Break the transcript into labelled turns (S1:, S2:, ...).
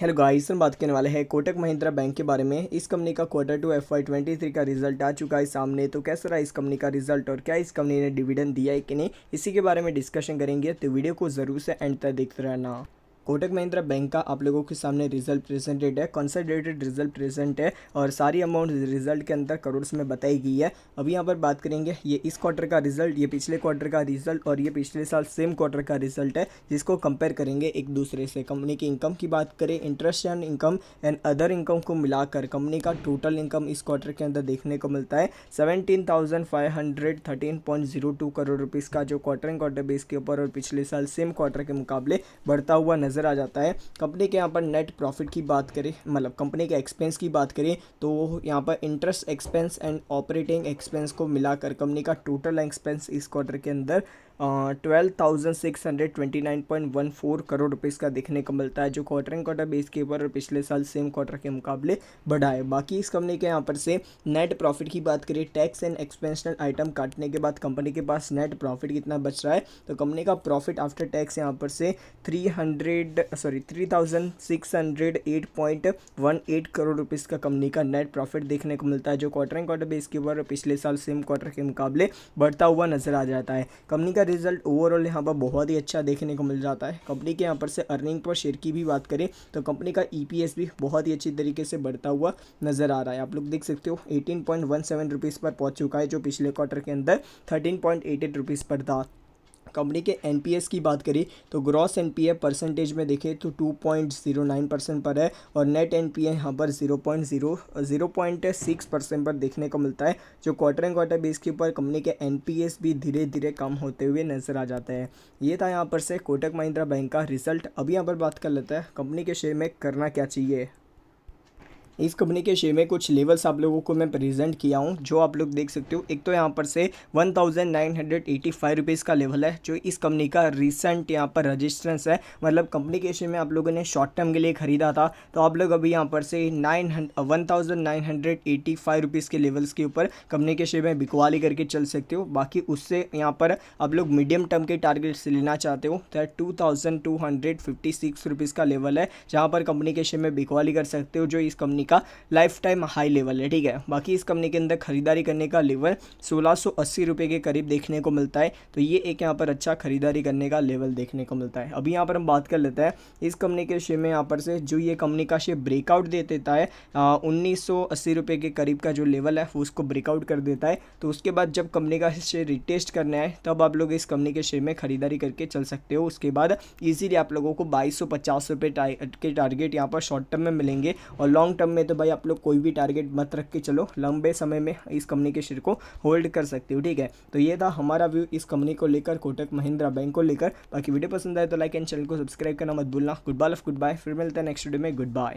S1: hello guys हम बात करने वाले हैं कोटक महिंद्रा बैंक के बारे में इस कंपनी का quarter two F Y twenty three का रिजल्ट आ चुका है सामने तो कैसा रहा इस कंपनी का रिजल्ट और क्या इस कंपनी ने डिविडेंड दिया है कि नहीं इसी के बारे में डिस्कशन करेंगे तो वीडियो को ज़रूर से एंड तक देखते रहना कोटक महिंद्रा बैंक का आप लोगों के सामने रिजल्ट प्रेजेंटेड है कंसल्टेटेड रिजल्ट प्रेजेंट है और सारी अमाउंट रिजल्ट के अंदर करोड़ में बताई गई है अब यहाँ पर बात करेंगे ये इस क्वार्टर का रिजल्ट ये पिछले क्वार्टर का रिजल्ट और ये पिछले साल सेम क्वार्टर का रिजल्ट है जिसको कंपेयर करेंगे एक दूसरे से कंपनी की इनकम की बात करें interest and income and other income को मिलाकर कंपनी का टोटल इनकम इस क्वार्टर के अंदर देखने को मिलता है seventeen thousand five hundred thirteen point zero two crore rupees का जो क्वार्टर एंड क्वार्टर बेस के ऊपर और पिछले साल सेम क्वार्टर के मुकाबले बढ़ता हुआ नजर नज़र आ जाता है कंपनी के यहाँ पर नेट प्रॉफिट की बात करें मतलब कंपनी के एक्सपेंस की बात करें तो यहाँ पर interest expense and operating expense को मिलाकर कंपनी का टोटल एक्सपेंस इस क्वार्टर के अंदर twelve thousand six hundred twenty nine point one four crore rupees का देखने को मिलता है जो क्वार्टर एंड क्वार्टर बेस के ऊपर पिछले साल सेम क्वार्टर के मुकाबले बढ़ा है बाकी इस कंपनी के यहाँ पर से नेट प्रॉफिट की बात करें टैक्स एंड एक्सपेंशनल आइटम काटने के बाद कंपनी के पास नेट प्रॉफिट कितना बच रहा है तो कंपनी का प्रॉफिट आफ्टर टैक्स यहाँ पर से three hundred sorry three thousand six hundred eight point one eight crore rupees का कंपनी का नेट प्रॉफिट देखने को मिलता है जो क्वार्टर एंड क्वार्टर बेस के ऊपर पिछले साल सेम क्वार्टर के मुकाबले बढ़ता हुआ नजर आ जाता है कंपनी का रिजल्ट ओवरऑल यहाँ पर बहुत ही अच्छा देखने को मिल जाता है कंपनी के यहाँ पर से अर्निंग पर शेयर की भी बात करें तो कंपनी का ई e भी बहुत ही अच्छी तरीके से बढ़ता हुआ नजर आ रहा है आप लोग देख सकते हो एटीन पॉइंट पर पहुँच चुका है जो पिछले क्वार्टर के अंदर थर्टीन पॉइंट पर था कंपनी के एन की बात करें तो ग्रॉस एन परसेंटेज में देखें तो 2.09 परसेंट पर है और नेट एन पी यहाँ पर 0.0 0.6 परसेंट पर देखने को मिलता है जो क्वार्टर एंड क्वार्टर बेस के ऊपर कंपनी के एन भी धीरे धीरे कम होते हुए नजर आ जाता है ये था यहाँ पर से कोटक महिंद्रा बैंक का रिजल्ट अभी यहाँ पर बात कर लेते हैं कंपनी के शेयर में करना क्या चाहिए इस कंपनी के शेयर में कुछ लेवल्स आप लोगों को मैं प्रेजेंट किया हूँ जो आप लोग देख सकते हो एक तो यहाँ पर से one thousand nine hundred five rupees का लेवल है जो इस कंपनी का रिसेंट यहाँ पर रजिस्ट्रेंस है मतलब कंपनी के शेयर में आप लोगों ने शॉर्ट टर्म के लिए ख़रीदा था तो आप लोग अभी यहाँ पर से nine one thousand nine hundred five rupees के लेवल्स के ऊपर कंपनी के शेयर में बिकवाली करके चल सकते हो बाकी उससे यहाँ पर आप लोग मीडियम टर्म के टारगेट्स लेना चाहते हो तो two thousand two hundred fifty six rupees का लेवल है जहाँ पर कंपनी के शेयर में बिकवाली कर सकते हो जो इस कंपनी का लाइफ टाइम हाई लेवल है ठीक है बाकी इस कंपनी के अंदर खरीदारी करने का लेवल सोलह रुपए के करीब देखने को मिलता है तो ये एक यहाँ पर अच्छा खरीदारी करने का लेवल देखने को मिलता है अभी यहाँ पर हम बात कर लेते हैं इस कंपनी के शेयर में यहाँ पर से जो ये कंपनी का शेयर ब्रेकआउट दे देता है उन्नीस रुपए के करीब का जो लेवल है उसको ब्रेकआउट कर देता है तो उसके बाद जब कंपनी का शेयर रिटेस्ट करने आए तब आप लोग इस कंपनी के शेयर में खरीदारी करके चल सकते हो उसके बाद ईजिली आप लोगों को बाईस सौ पचास के टारगेट यहाँ पर शॉर्ट टर्म में मिलेंगे और लॉन्ग टर्म में में तो भाई आप लोग कोई भी टारगेट मत रख के चलो लंबे समय में इस कंपनी के शेयर को होल्ड कर सकते हो ठीक है तो ये था हमारा व्यू इस कंपनी को लेकर कोटक महिंद्रा बैंक को लेकर बाकी वीडियो पसंद आए तो लाइक एंड चैनल को सब्सक्राइब करना मत भूलना गुड बाय गुड बाय फिर मिलते हैं नेक्स्ट वीडियो में गुड बाय